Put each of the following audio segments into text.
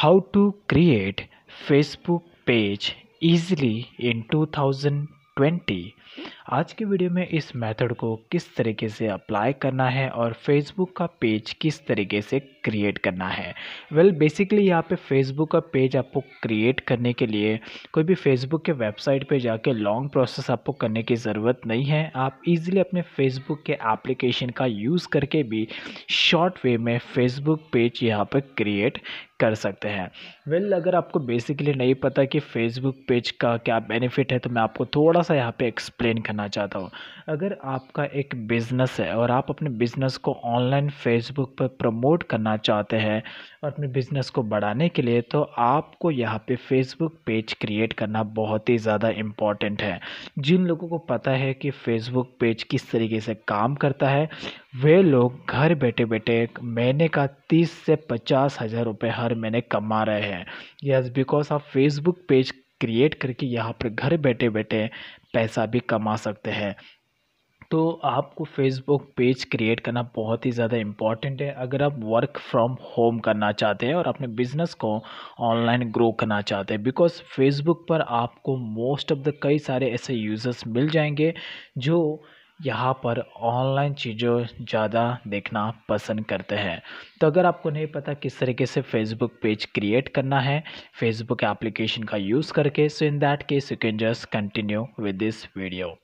how to create facebook page easily in 2020 आज के video में इस मेथड को किस तरीके से अप्लाई करना है और फेसबुक का पेज किस तरीके से क्रिएट करना है वेल बेसिकली यहाँ पे फेसबुक का पेज आपको क्रिएट करने के लिए कोई भी फेसबुक के वेबसाइट पे जाके लॉन्ग प्रोसेस आपको करने की ज़रूरत नहीं है आप इजीली अपने फेसबुक के एप्लीकेशन का यूज़ करके भी शॉर्ट वे में फेसबुक पेज यहाँ पर क्रिएट कर सकते हैं वेल well, अगर आपको बेसिकली नहीं पता कि फेसबुक पेज का क्या बेनिफिट है तो मैं आपको थोड़ा सा यहाँ पे एक्सप्लेन करना चाहता हूँ अगर आपका एक बिज़नेस है और आप अपने बिज़नेस को ऑनलाइन फेसबुक पर प्रमोट करना चाहते हैं और अपने बिज़नेस को बढ़ाने के लिए तो आपको यहाँ पे फेसबुक पेज क्रिएट करना बहुत ही ज़्यादा इम्पॉर्टेंट है जिन लोगों को पता है कि फेसबुक पेज किस तरीके से काम करता है वे लोग घर बैठे बैठे महीने का तीस से पचास हज़ार रुपये हर महीने कमा रहे हैं यस बिकॉज आप फेसबुक पेज क्रिएट करके यहाँ पर घर बैठे बैठे पैसा भी कमा सकते हैं तो आपको फेसबुक पेज क्रिएट करना बहुत ही ज़्यादा इम्पॉर्टेंट है अगर आप वर्क फ्रॉम होम करना चाहते हैं और अपने बिजनेस को ऑनलाइन ग्रो करना चाहते हैं बिकॉज फेसबुक पर आपको मोस्ट ऑफ द कई सारे ऐसे यूज़र्स मिल जाएंगे जो यहाँ पर ऑनलाइन चीजों ज़्यादा देखना पसंद करते हैं तो अगर आपको नहीं पता किस तरीके से फेसबुक पेज क्रिएट करना है फेसबुक एप्लीकेशन का यूज़ करके so in that case you can just continue with this video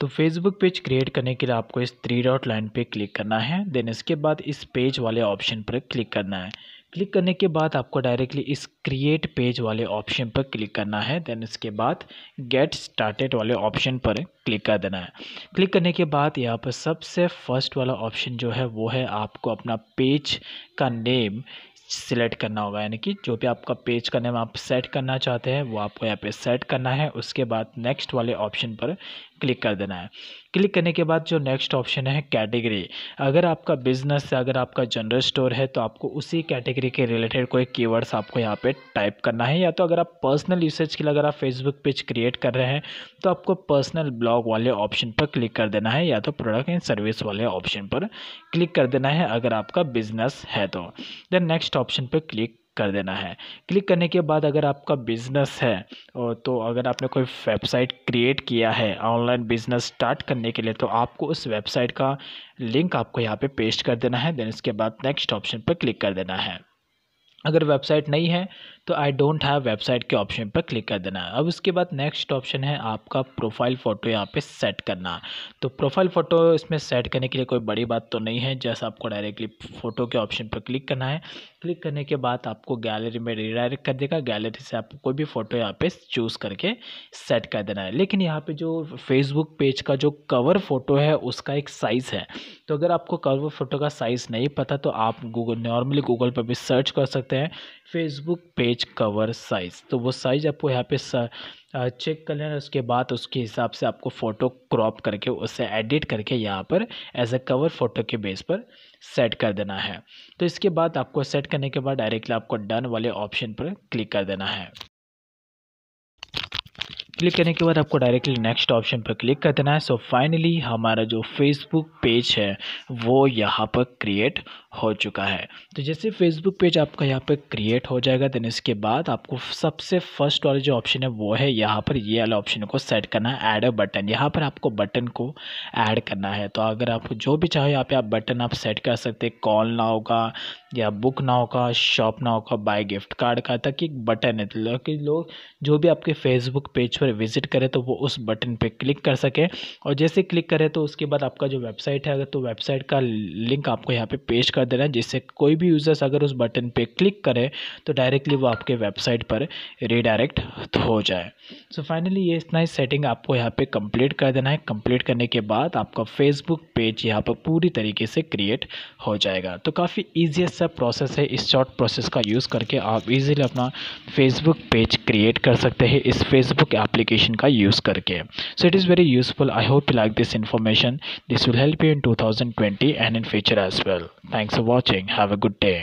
तो फेसबुक पेज क्रिएट करने के लिए आपको इस थ्री डॉट लाइन पे क्लिक करना है देन इसके बाद इस पेज वाले ऑप्शन पर क्लिक करना है क्लिक करने के बाद आपको डायरेक्टली इस क्रिएट पेज वाले ऑप्शन पर क्लिक करना है देन इसके बाद गेट स्टार्टेड वाले ऑप्शन पर क्लिक कर देना है क्लिक करने के बाद यहाँ पर सबसे फर्स्ट वाला ऑप्शन जो है वो है आपको अपना पेज का नेम सिलेक्ट करना होगा यानी कि जो भी आपका पेज का नेम आप सेट करना चाहते हैं वो आपको यहाँ पे सेट करना है उसके बाद नेक्स्ट वाले ऑप्शन पर क्लिक कर देना है क्लिक करने के बाद जो नेक्स्ट ऑप्शन है कैटेगरी अगर आपका बिजनेस है अगर आपका जनरल स्टोर है तो आपको उसी कैटेगरी के रिलेटेड कोई कीवर्ड्स आपको यहाँ पे टाइप करना है या तो अगर आप पर्सनल यूसेज के लिए अगर आप फेसबुक पेज क्रिएट कर रहे हैं तो आपको पर्सनल ब्लॉग वाले ऑप्शन पर क्लिक कर देना है या तो प्रोडक्ट एंड सर्विस वाले ऑप्शन पर क्लिक कर देना है अगर आपका बिजनेस है तो देन नेक्स्ट ऑप्शन पर क्लिक कर देना है क्लिक करने के बाद अगर आपका बिज़नेस है और तो अगर आपने कोई वेबसाइट क्रिएट किया है ऑनलाइन बिज़नेस स्टार्ट करने के लिए तो आपको उस वेबसाइट का लिंक आपको यहाँ पे पेस्ट कर देना है देन इसके बाद नेक्स्ट ऑप्शन पर क्लिक कर देना है अगर वेबसाइट नहीं है तो आई डोंट हैव वेबसाइट के ऑप्शन पर क्लिक कर देना है अब उसके बाद नेक्स्ट ऑप्शन है आपका प्रोफाइल फ़ोटो यहाँ पे सेट करना तो प्रोफाइल फ़ोटो इसमें सेट करने के लिए कोई बड़ी बात तो नहीं है जैसा आपको डायरेक्टली फ़ोटो के ऑप्शन पर क्लिक करना है क्लिक करने के बाद आपको गैलरी में रिडायरेक्ट कर देगा गैलरी से आपको कोई भी फ़ोटो यहाँ पर चूज़ करके सेट कर देना है लेकिन यहाँ पर जो फेसबुक पेज का जो कवर फ़ोटो है उसका एक साइज़ है तो अगर आपको कवर फ़ोटो का साइज़ नहीं पता तो आप गूगल नॉर्मली गूगल पर भी सर्च कर सकते करते हैं फेसबुक पेज कवर साइज़ तो वो साइज़ आपको यहाँ पे चेक कर लेना उसके बाद उसके हिसाब से आपको फ़ोटो क्रॉप करके उसे एडिट करके यहाँ पर एज अ कवर फ़ोटो के बेस पर सेट कर देना है तो इसके बाद आपको सेट करने के बाद डायरेक्टली आपको डन वाले ऑप्शन पर क्लिक कर देना है क्लिक करने के बाद आपको डायरेक्टली नेक्स्ट ऑप्शन पर क्लिक कर देना है सो फाइनली हमारा जो फेसबुक पेज है वो यहाँ पर क्रिएट हो चुका है तो जैसे फेसबुक पेज आपका यहाँ पर क्रिएट हो जाएगा देन इसके बाद आपको सबसे फर्स्ट वाला जो ऑप्शन है वो है यहाँ पर ये वाला ऑप्शन को सेट करना है ऐड अ बटन यहाँ पर आपको बटन को ऐड करना है तो अगर आप जो भी चाहो यहाँ पर आप बटन आप सेट कर सकते कॉल ना होगा या बुक ना होगा शॉप ना होगा बाय गिफ्ट कार्ड का तक एक बटन है तो लोग जो भी आपके फेसबुक पेज पर पर विज़िट करें तो वो उस बटन पर क्लिक कर सकें और जैसे क्लिक करें तो उसके बाद आपका जो वेबसाइट है अगर तो वेबसाइट का लिंक आपको यहाँ पे पेश कर देना है जिससे कोई भी यूज़र्स अगर उस बटन पे क्लिक करे तो डायरेक्टली वो आपके वेबसाइट पर रिडायरेक्ट हो जाए सो so फाइनली ये इतना ही सेटिंग आपको यहाँ पे कंप्लीट कर देना है कंप्लीट करने के बाद आपका फेसबुक पेज यहाँ पर पूरी तरीके से क्रिएट हो जाएगा तो काफ़ी ईजिएस्ट सा प्रोसेस है इस शॉर्ट प्रोसेस का यूज़ करके आप ईजिली अपना फेसबुक पेज क्रिएट कर सकते हैं इस फेसबुक ऐप एप्लीकेशन का यूज़ करके so it is very useful I hope you like this information this will help you in two thousand twenty and in future as well thanks for watching have a good day